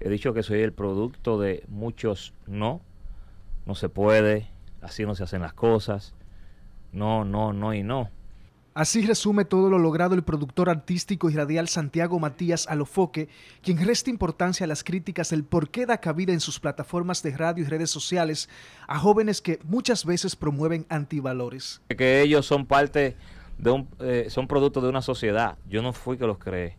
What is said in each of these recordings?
He dicho que soy el producto de muchos no, no se puede, así no se hacen las cosas, no, no, no y no. Así resume todo lo logrado el productor artístico y radial Santiago Matías Alofoque, quien resta importancia a las críticas del por qué da cabida en sus plataformas de radio y redes sociales a jóvenes que muchas veces promueven antivalores. Que ellos son parte de un, eh, son producto de una sociedad. Yo no fui que los creé.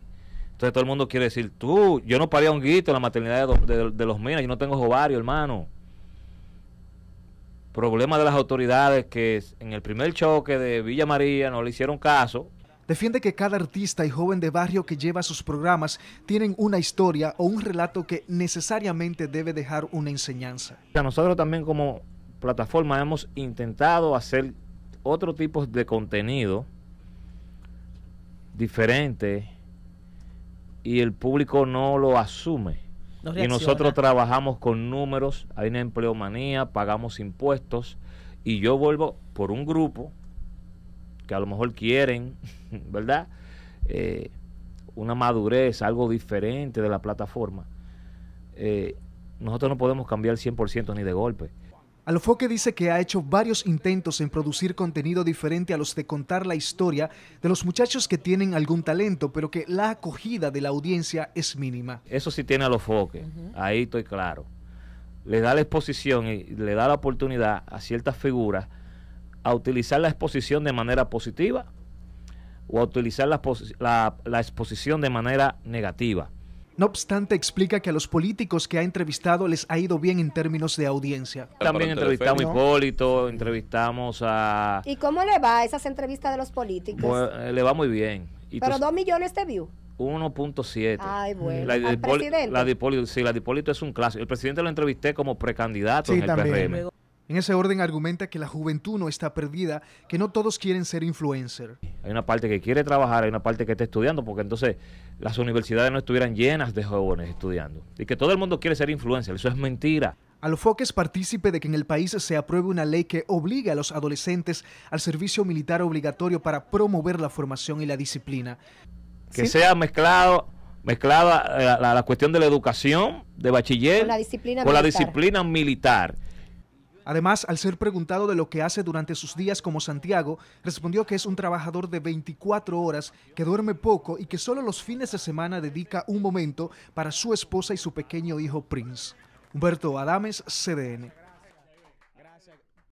Entonces todo el mundo quiere decir, tú, yo no paría un guito en la maternidad de, los minas, yo no tengo ovario, hermano. Problema de las autoridades que en el primer choque de Villa María no le hicieron caso. Defiende que cada artista y joven de barrio que lleva sus programas tienen una historia o un relato que necesariamente debe dejar una enseñanza. Nosotros también como plataforma hemos intentado hacer otro tipo de contenido diferente y el público no lo asume. y nosotros trabajamos con números, hay una empleomanía, pagamos impuestos y yo vuelvo por un grupo que a lo mejor quieren, ¿verdad? Eh, una madurez, algo diferente de la plataforma. Eh, nosotros no podemos cambiar 100% ni de golpe. Alofoque dice que ha hecho varios intentos en producir contenido diferente a los de contar la historia de los muchachos que tienen algún talento, pero que la acogida de la audiencia es mínima. Eso sí tiene Alofoque, ahí estoy claro. Le da la exposición y le da la oportunidad a ciertas figuras a utilizar la exposición de manera positiva o a utilizar la exposición de manera negativa. No obstante, explica que a los políticos que ha entrevistado les ha ido bien en términos de audiencia. También entrevistamos a Hipólito, entrevistamos a... ¿Y cómo le va a esas entrevistas de los políticos? Eh, le va muy bien. Y Pero dos millones de views. 1.7. Ay, bueno. La de, sí, la Dipolito es un clásico. El presidente lo entrevisté como precandidato en el también. En ese orden argumenta que la juventud no está perdida, que no todos quieren ser influencer hay una parte que quiere trabajar, hay una parte que está estudiando, porque entonces las universidades no estuvieran llenas de jóvenes estudiando. Y que todo el mundo quiere ser influencer, eso es mentira. los es partícipe de que en el país se apruebe una ley que obligue a los adolescentes al servicio militar obligatorio para promover la formación y la disciplina. Que sea mezclado mezclada eh, la, cuestión de la educación de bachiller con La disciplina militar. Además, al ser preguntado de lo que hace durante sus días como Santiago, respondió que es un trabajador de 24 horas, que duerme poco y que solo los fines de semana dedica un momento para su esposa y su pequeño hijo Prince. Humberto Adames, CDN.